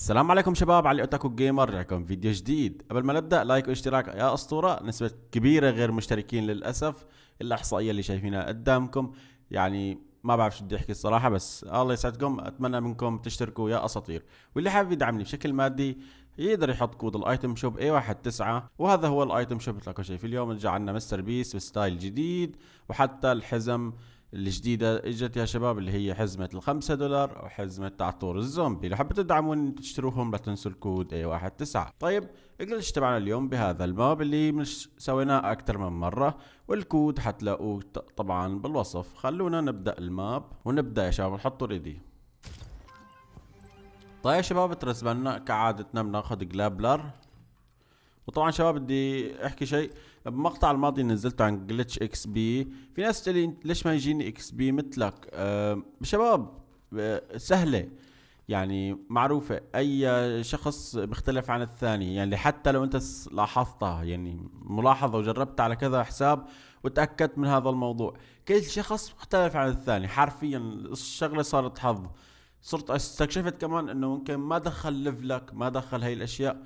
السلام عليكم شباب علي اوتاكو جيمر رجعكم فيديو جديد قبل ما نبدا لايك واشتراك يا اسطوره نسبه كبيره غير مشتركين للاسف الاحصائيه اللي شايفينها قدامكم يعني ما بعرف شو بدي احكي الصراحه بس الله يسعدكم اتمنى منكم تشتركوا يا اساطير واللي حابب يدعمني بشكل مادي يقدر يحط كود الايتم شوب واحد 19 وهذا هو الايتم شوب مثل شايف اليوم رجع عندنا مستر بيس وستايل جديد وحتى الحزم الجديدة اجت يا شباب اللي هي حزمة الخمسة دولار او حزمة تعطور الزومبي لو حبيتوا تدعمون تشتروهم لا تنسوا الكود اي واحد تسعة طيب الجلتش تبعنا اليوم بهذا الماب اللي مش سويناه اكثر من مرة والكود حتلاقوه طبعا بالوصف خلونا نبدأ الماب ونبدأ يا شباب نحطوا ريدي طيب يا شباب ترسبنا كعادتنا بناخذ جلابلر وطبعا شباب بدي احكي شيء بمقطع الماضي نزلته عن جلتش اكس بي في ناس تقول ليش ما يجيني اكس بي مثلك أه شباب آه، سهله يعني معروفة أي شخص بيختلف عن الثاني يعني حتى لو أنت لاحظتها يعني ملاحظة وجربت على كذا حساب وتأكدت من هذا الموضوع كل شخص مختلف عن الثاني حرفيا الشغلة صارت حظ صرت استكشفت كمان انه ممكن ما دخل ليفلك ما دخل هاي الاشياء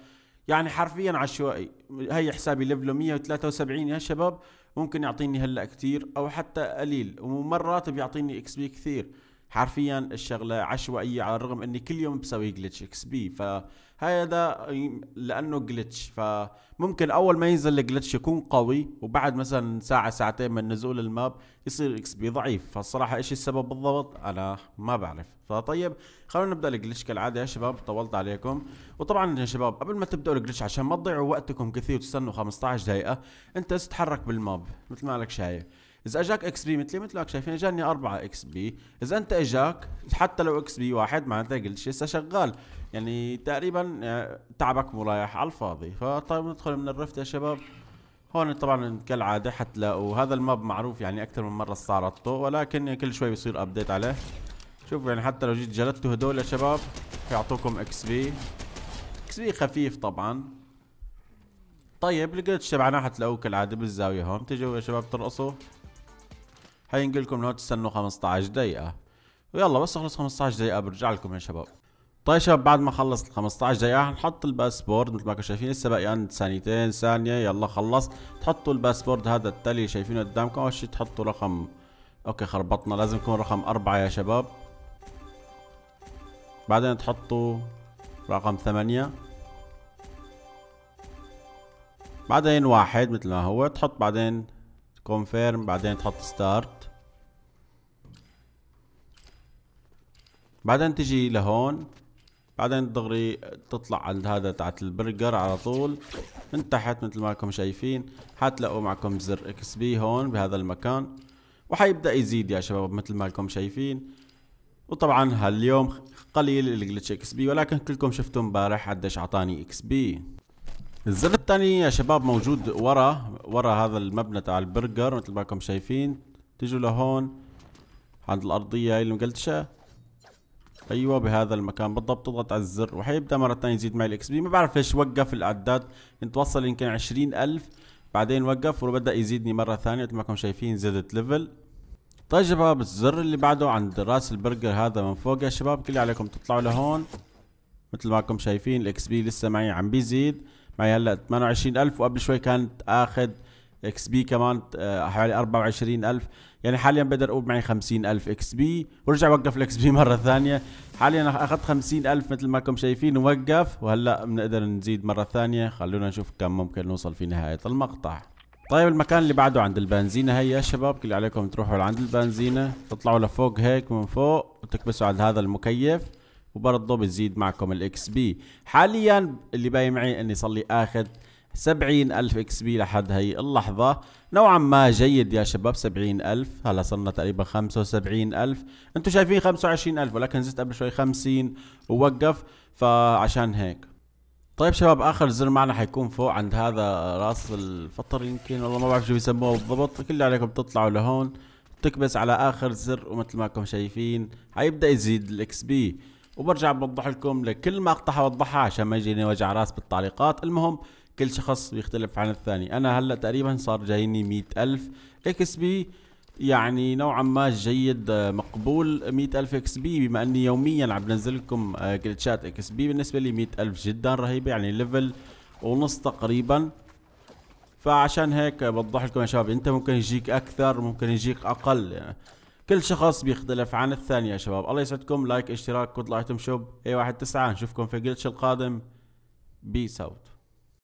يعني حرفيا عشوائي هي حسابي ليفلو 173 يا شباب ممكن يعطيني هلا كتير او حتى قليل ومرات بيعطيني اكس بي كثير حرفيا الشغله عشوائيه على الرغم اني كل يوم بسوي جلتش اكس بي فهذا لانه جلتش فممكن اول ما ينزل الجلتش يكون قوي وبعد مثلا ساعه ساعتين من نزول الماب يصير اكس بي ضعيف فالصراحه ايش السبب بالضبط انا ما بعرف فطيب خلونا نبدا الجلتش كالعاده يا شباب طولت عليكم وطبعا يا شباب قبل ما تبداوا الجلتش عشان ما تضيعوا وقتكم كثير وتستنوا 15 دقيقه انت تتحرك بالماب مثل ما لك شايف اذا اجاك اكس بي مثلي مثلك شايفين اجاني 4 اكس بي اذا انت اجاك حتى لو اكس بي واحد معناتها قلت لسه شغال يعني تقريبا آه، تعبك رايح على الفاضي فطيب ندخل من الرفت يا شباب هون طبعا كالعاده حتلاقوا هذا الماب معروف يعني اكثر من مره استعرضته ولكن كل شوي بيصير ابديت عليه شوفوا يعني حتى لو جيت جلدتوا هدول يا شباب يعطوكم اكس بي اكس بي خفيف طبعا طيب الجلتش تبعنا حتلاقوه كالعاده بالزاويه هون تجوا يا شباب ترقصوا هينقل لكم انه تستنوا 15 دقيقة ويلا بس اخلص 15 دقيقة برجع لكم يا شباب طيب شباب بعد ما خلص 15 دقيقة هنحط الباسبورد مثل ما كنتوا شايفين لسه عند ثانيتين ثانية يلا خلص تحطوا الباسبورد هذا التالي شايفينه قدامكم اول شيء تحطوا رقم اوكي خربطنا لازم يكون رقم أربعة يا شباب بعدين تحطوا رقم ثمانية بعدين واحد مثل ما هو تحط بعدين كونفيرم بعدين تحط ستارت بعدين تجي لهون بعدين دغري تطلع عند هذا تاعت البرجر على طول من تحت مثل ما راكم شايفين حتلاقوا معكم زر اكس بي هون بهذا المكان وحيبدا يزيد يا شباب مثل ما راكم شايفين وطبعا هاليوم قليل الجلتش اكس بي ولكن كلكم شفتوا امبارح قديش اعطاني اكس بي الزر الثاني يا شباب موجود ورا ورا هذا المبنى تاع البرجر مثل ما راكم شايفين تجوا لهون عند الارضيه اللي المقلتشه ايوه بهذا المكان بالضبط تضغط على الزر وحيبدا مره ثانيه يزيد معي الاكس بي ما بعرف ليش وقف الاعداد كنت وصل يمكن 20000 بعدين وقف وبدا يزيدني مره ثانيه مثل ما انكم شايفين زدت ليفل طيب يا شباب الزر اللي بعده عند راس البرجر هذا من فوق يا شباب كل اللي عليكم تطلعوا لهون مثل ما انكم شايفين الاكس بي لسه معي عم بيزيد معي هلا 28000 وقبل شوي كانت اخذ اكس بي كمان آه، حوالي 24000 يعني حاليا بقدر اقول معي 50000 اكس بي ورجع وقف الاكس بي مره ثانيه حاليا اخذت 50000 مثل ما كم شايفين ووقف وهلا بنقدر نزيد مره ثانيه خلونا نشوف كم ممكن نوصل في نهايه المقطع طيب المكان اللي بعده عند البنزينة هي يا شباب كل عليكم تروحوا لعند البنزينة تطلعوا لفوق هيك من فوق وتكبسوا عند هذا المكيف وبرضه بتزيد معكم الاكس بي حاليا اللي باين معي اني صار لي اخذ سبعين ألف إكس بي لحد هي اللحظة نوعا ما جيد يا شباب سبعين ألف هلا صرنا تقريبا خمسة وسبعين ألف انتوا شايفين خمسة وعشرين ألف ولكن زدت قبل شوي خمسين ووقف فعشان هيك طيب شباب اخر زر معنا حيكون فوق عند هذا راس الفطر يمكن والله ما بعرف شو بيسموه بالضبط كل اللي عليكم تطلعوا لهون تكبس على اخر زر ومثل ما كم شايفين حيبدا يزيد الاكس بي وبرجع بوضح لكم لكل ما اوضحها عشان ما يجيني وجع راس بالتعليقات المهم كل شخص بيختلف عن الثاني انا هلا تقريبا صار جايني مئة ألف اكس بي يعني نوعا ما جيد مقبول مئة ألف اكس بي بما اني يوميا عم بنزل لكم آه، جلتشات اكس بي بالنسبه لي مئة ألف جدا رهيبه يعني ليفل ونص تقريبا فعشان هيك بوضح لكم يا شباب انت ممكن يجيك اكثر ممكن يجيك اقل يعني كل شخص بيختلف عن الثاني يا شباب الله يسعدكم لايك اشتراك كود لايتم شوب اي واحد تسعة نشوفكم في جلتش القادم بيس اوت